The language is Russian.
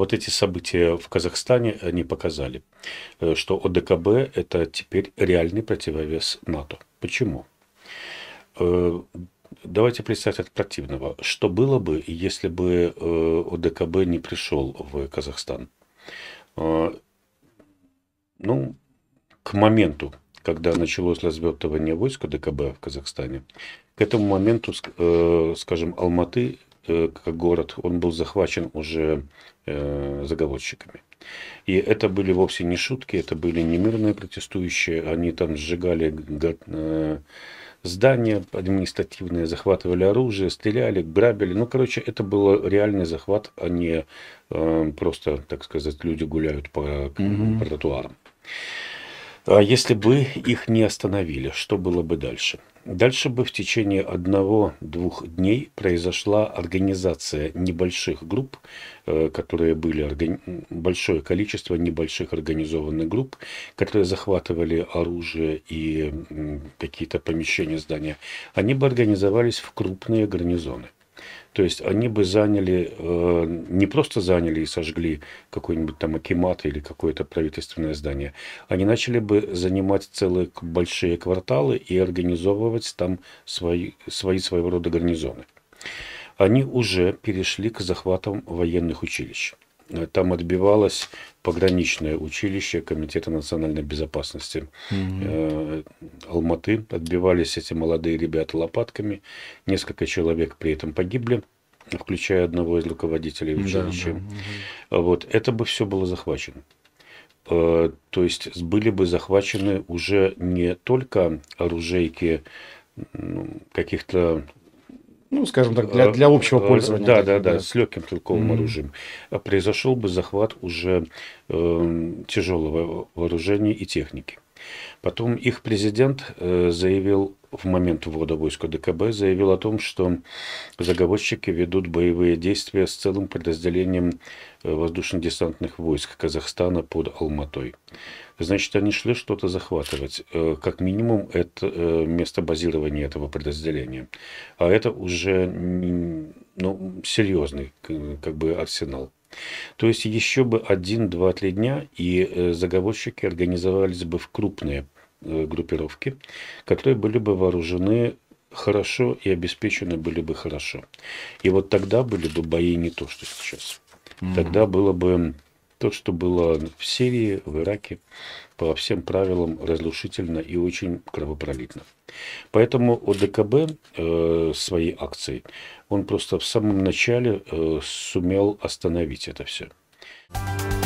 Вот эти события в Казахстане, они показали, э, что ОДКБ – это теперь реальный противовес НАТО. Почему? Э, давайте представить от противного. Что было бы, если бы э, ОДКБ не пришел в Казахстан? Ну, к моменту, когда началось развертывание войск ОДКБ в Казахстане, к этому моменту, скажем, Алматы Э, как город, он был захвачен уже э, заговорщиками. И это были вовсе не шутки, это были не мирные протестующие, они там сжигали э, здания административные, захватывали оружие, стреляли, грабили. Ну, короче, это был реальный захват, а не э, просто, так сказать, люди гуляют по, угу. по тротуарам. А если бы их не остановили, что было бы дальше? Дальше бы в течение одного-двух дней произошла организация небольших групп, э, которые были органи... большое количество небольших организованных групп, которые захватывали оружие и какие-то помещения, здания. Они бы организовались в крупные гарнизоны. То есть они бы заняли, э, не просто заняли и сожгли какой-нибудь там акимат или какое-то правительственное здание, они начали бы занимать целые большие кварталы и организовывать там свои, свои своего рода гарнизоны. Они уже перешли к захватам военных училищ. Э, там отбивалось пограничное училище Комитета национальной безопасности mm Алматы. Отбивались эти молодые ребята лопатками. Несколько человек при этом погибли включая одного из руководителей училища. Да, да, да. Вот это бы все было захвачено. Э, то есть были бы захвачены уже не только оружейки ну, каких-то ну, скажем так, для, для общего э, пользования. Да, да, да, да, с легким стрелковым mm-hmm. оружием. Произошел бы захват уже э, тяжелого вооружения и техники. Потом их президент э, заявил в момент ввода войск ДКБ заявил о том, что заговорщики ведут боевые действия с целым подразделением э, воздушно-десантных войск Казахстана под Алматой. Значит, они шли что-то захватывать. Э, как минимум, это э, место базирования этого подразделения. А это уже ну, серьезный как бы, арсенал. То есть еще бы один-два-три дня, и заговорщики организовались бы в крупные Э, группировки, которые были бы вооружены хорошо и обеспечены были бы хорошо. И вот тогда были бы бои не то, что сейчас. Тогда было бы то, что было в Сирии, в Ираке, по всем правилам разрушительно и очень кровопролитно. Поэтому ОДКБ э, своей акцией, он просто в самом начале э, сумел остановить это все. Thank